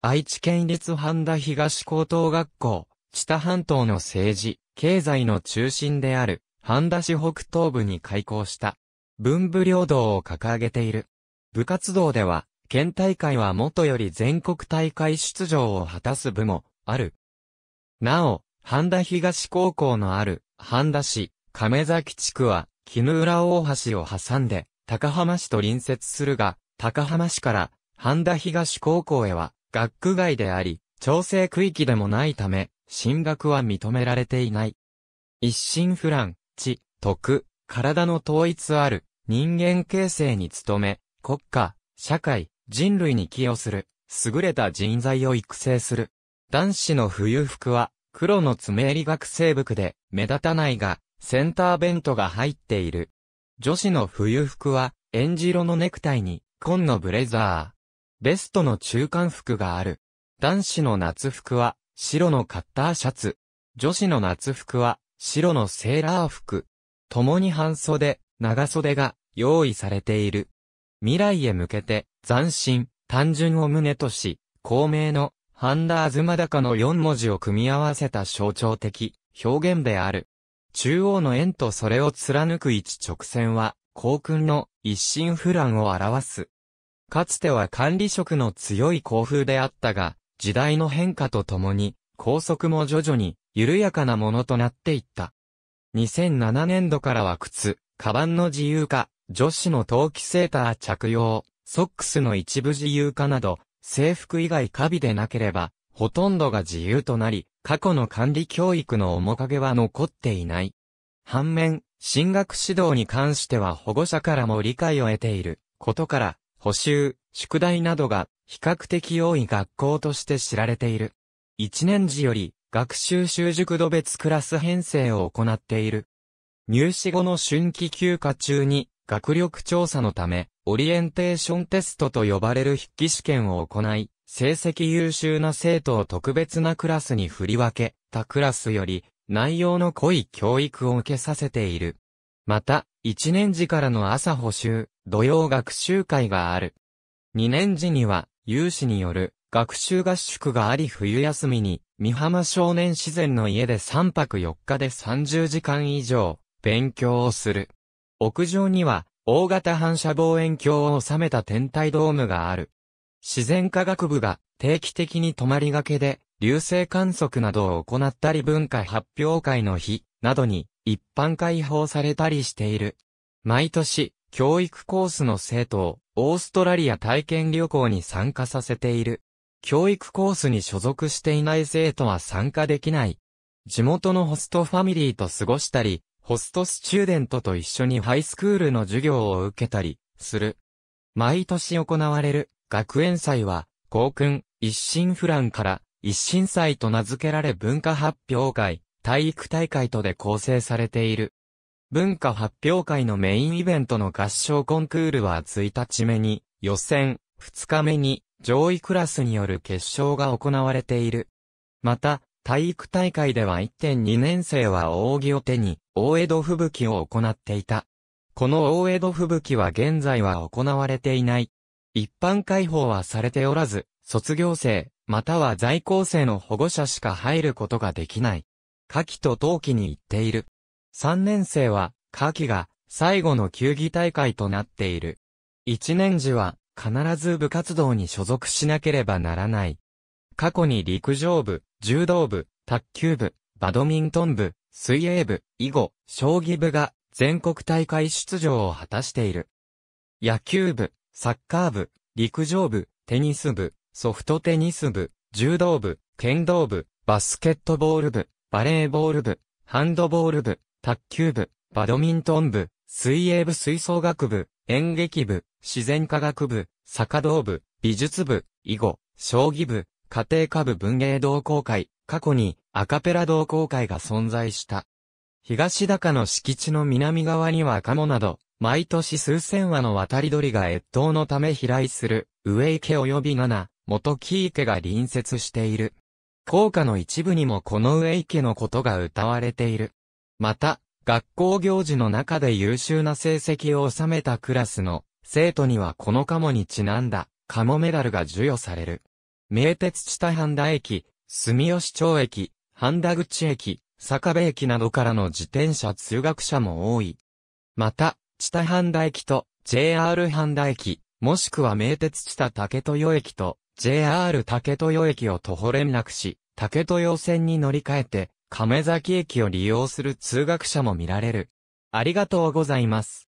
愛知県立半田東高等学校、知多半島の政治、経済の中心である、半田市北東部に開校した、文武両道を掲げている。部活動では、県大会は元より全国大会出場を果たす部も、ある。なお、半田東高校のある、半田市、亀崎地区は、絹浦大橋を挟んで、高浜市と隣接するが、高浜市から、半田東高校へは、学区外であり、調整区域でもないため、進学は認められていない。一心不乱、知、徳、体の統一ある、人間形成に努め、国家、社会、人類に寄与する、優れた人材を育成する。男子の冬服は、黒の爪り学生服で、目立たないが、センターベントが入っている。女子の冬服は、エンジのネクタイに、紺のブレザー。ベストの中間服がある。男子の夏服は、白のカッターシャツ。女子の夏服は、白のセーラー服。共に半袖、長袖が用意されている。未来へ向けて、斬新、単純を旨とし、公明の、ハンダーズまだかの4文字を組み合わせた象徴的表現である。中央の円とそれを貫く一直線は、校訓の一心不乱を表す。かつては管理職の強い校風であったが、時代の変化とともに、校則も徐々に緩やかなものとなっていった。2007年度からは靴、カバンの自由化、女子の陶器セーター着用、ソックスの一部自由化など、制服以外カビでなければ、ほとんどが自由となり、過去の管理教育の面影は残っていない。反面、進学指導に関しては保護者からも理解を得ていることから、補習、宿題などが比較的多い学校として知られている。1年時より学習習熟度別クラス編成を行っている。入試後の春季休暇中に学力調査のため、オリエンテーションテストと呼ばれる筆記試験を行い、成績優秀な生徒を特別なクラスに振り分け、他クラスより内容の濃い教育を受けさせている。また、一年時からの朝補習、土曜学習会がある。二年時には、有志による学習合宿があり冬休みに、三浜少年自然の家で3泊4日で30時間以上、勉強をする。屋上には、大型反射望遠鏡を収めた天体ドームがある。自然科学部が定期的に泊まりがけで流星観測などを行ったり文化発表会の日などに一般開放されたりしている。毎年、教育コースの生徒をオーストラリア体験旅行に参加させている。教育コースに所属していない生徒は参加できない。地元のホストファミリーと過ごしたり、ホストスチューデントと一緒にハイスクールの授業を受けたり、する。毎年行われる学園祭は、校訓、一心不乱から一審祭と名付けられ文化発表会、体育大会とで構成されている。文化発表会のメインイベントの合唱コンクールは1日目に予選、2日目に上位クラスによる決勝が行われている。また、体育大会では1.2年生は扇を手に、大江戸吹雪を行っていた。この大江戸吹雪は現在は行われていない。一般開放はされておらず、卒業生、または在校生の保護者しか入ることができない。夏季と冬季に行っている。3年生は、夏季が最後の球技大会となっている。1年時は、必ず部活動に所属しなければならない。過去に陸上部、柔道部、卓球部、バドミントン部、水泳部、囲碁、将棋部が全国大会出場を果たしている。野球部、サッカー部、陸上部、テニス部、ソフトテニス部、柔道部、剣道部、バスケットボール部、バレーボール部、ハンドボール部、卓球部、バドミントン部、水泳部吹奏楽部、演劇部、自然科学部、坂道部、美術部、囲碁、将棋部、家庭科部文芸同好会、過去にアカペラ同好会が存在した。東高の敷地の南側には赤モなど、毎年数千羽の渡り鳥が越冬のため飛来する、上池及びガ元木池が隣接している。校歌の一部にもこの上池のことが歌われている。また、学校行事の中で優秀な成績を収めたクラスの生徒にはこのカモにちなんだカモメダルが授与される。名鉄知多半田駅、住吉町駅、半田口駅、坂部駅などからの自転車通学者も多い。また、知多半田駅と JR 半田駅、もしくは名鉄知多竹豊駅と JR 竹豊駅を徒歩連絡し、竹豊線に乗り換えて、亀崎駅を利用する通学者も見られる。ありがとうございます。